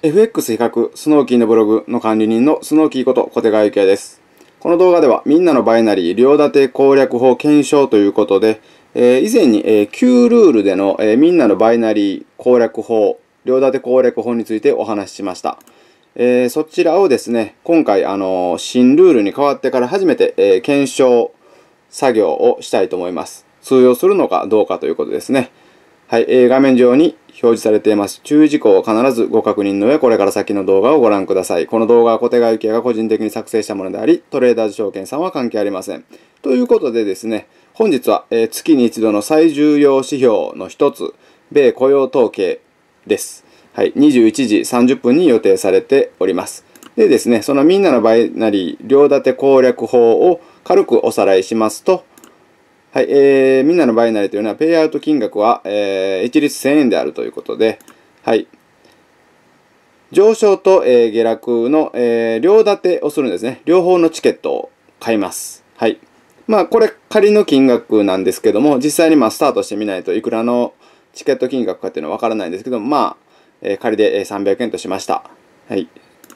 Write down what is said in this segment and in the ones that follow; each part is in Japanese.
FX 比較スノーキーのブログの管理人のスノーキーこと小手川幸也です。この動画ではみんなのバイナリー両立て攻略法検証ということで、えー、以前に、えー、Q ルールでの、えー、みんなのバイナリー攻略法両立て攻略法についてお話ししました。えー、そちらをですね、今回、あのー、新ルールに変わってから初めて、えー、検証作業をしたいと思います。通用するのかどうかということですね。はい、えー、画面上に表示されています注意事項を必ずご確認の上、これから先の動画をご覧ください。この動画は小手川幸也が個人的に作成したものであり、トレーダーズ証券さんは関係ありません。ということでですね、本日は、えー、月に一度の最重要指標の一つ、米雇用統計です。はい、21時30分に予定されております。でですね、そのみんなのバイナリー両立て攻略法を軽くおさらいしますと、はい、えー、みんなのバイナリーというのは、ペイアウト金額は、えー、一律1000円であるということで、はい。上昇と、えー、下落の、えー、両立てをするんですね。両方のチケットを買います。はい。まあ、これ仮の金額なんですけども、実際にまあ、スタートしてみないといくらのチケット金額かっていうのはわからないんですけども、まあ、えー、仮で300円としました。はい。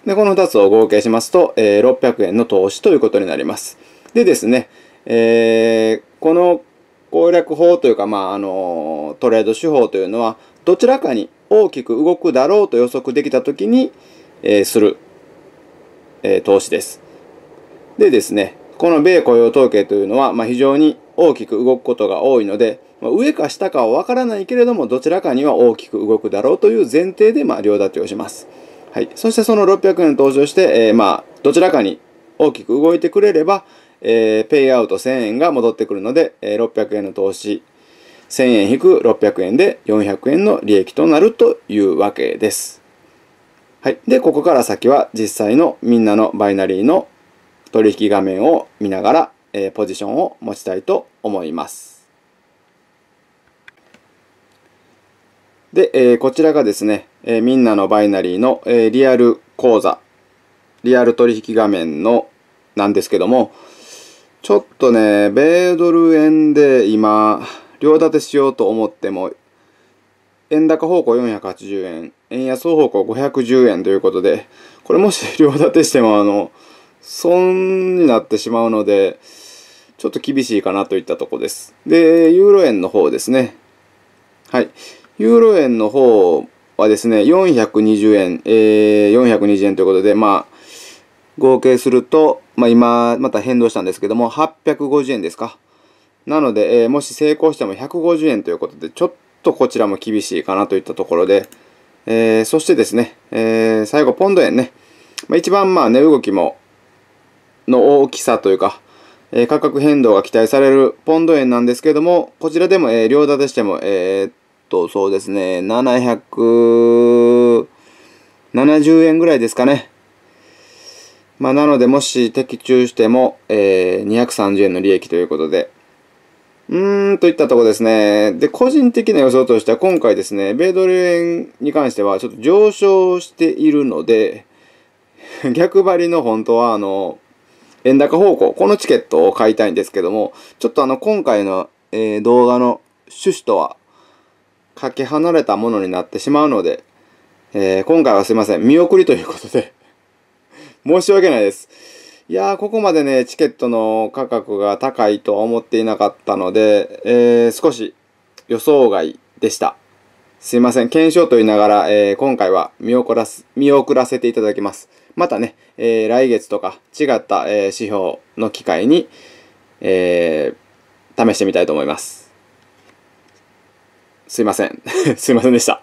で、この2つを合計しますと、えー、600円の投資ということになります。でですね、えー、この攻略法というか、まあ、あの、トレード手法というのは、どちらかに大きく動くだろうと予測できたときに、えー、する、えー、投資です。でですね、この米雇用統計というのは、まあ、非常に大きく動くことが多いので、まあ、上か下かはわからないけれども、どちらかには大きく動くだろうという前提で、まあ、両立てをします。はい。そしてその600円投資をして、えー、まあ、どちらかに大きく動いてくれれば、えー、ペイアウト1000円が戻ってくるので、えー、600円の投資、1000円引く600円で400円の利益となるというわけです。はい。で、ここから先は実際のみんなのバイナリーの取引画面を見ながら、えー、ポジションを持ちたいと思います。で、えー、こちらがですね、えー、みんなのバイナリーの、えー、リアル講座、リアル取引画面のなんですけども、ちょっとね、米ドル円で今、両立てしようと思っても、円高方向480円、円安方向510円ということで、これもし 両立てしても、あの、損になってしまうので、ちょっと厳しいかなといったとこです。で、ユーロ円の方ですね。はい。ユーロ円の方はですね、420円、えー、420円ということで、まあ、合計すると、まあ、今、また変動したんですけども、850円ですか。なので、えー、もし成功しても150円ということで、ちょっとこちらも厳しいかなといったところで、えー、そしてですね、えー、最後、ポンド円ね。まあ、一番、まあ、値、動きも、の大きさというか、え価格変動が期待されるポンド円なんですけども、こちらでも、え両立てしても、えっと、そうですね、770円ぐらいですかね。まあ、なので、もし的中しても、えー、230円の利益ということで、うーん、といったとこですね。で、個人的な予想としては、今回ですね、米ドル円に関しては、ちょっと上昇しているので、逆張りの本当は、あの、円高方向、このチケットを買いたいんですけども、ちょっとあの、今回の、えー、動画の趣旨とは、かけ離れたものになってしまうので、えー、今回はすいません、見送りということで申し訳ないです。いやー、ここまでね、チケットの価格が高いとは思っていなかったので、えー、少し予想外でした。すいません。検証と言いながら、えー、今回は見送らす、見送らせていただきます。またね、えー、来月とか違った、えー、指標の機会に、え試してみたいと思います。すいません。すいませんでした。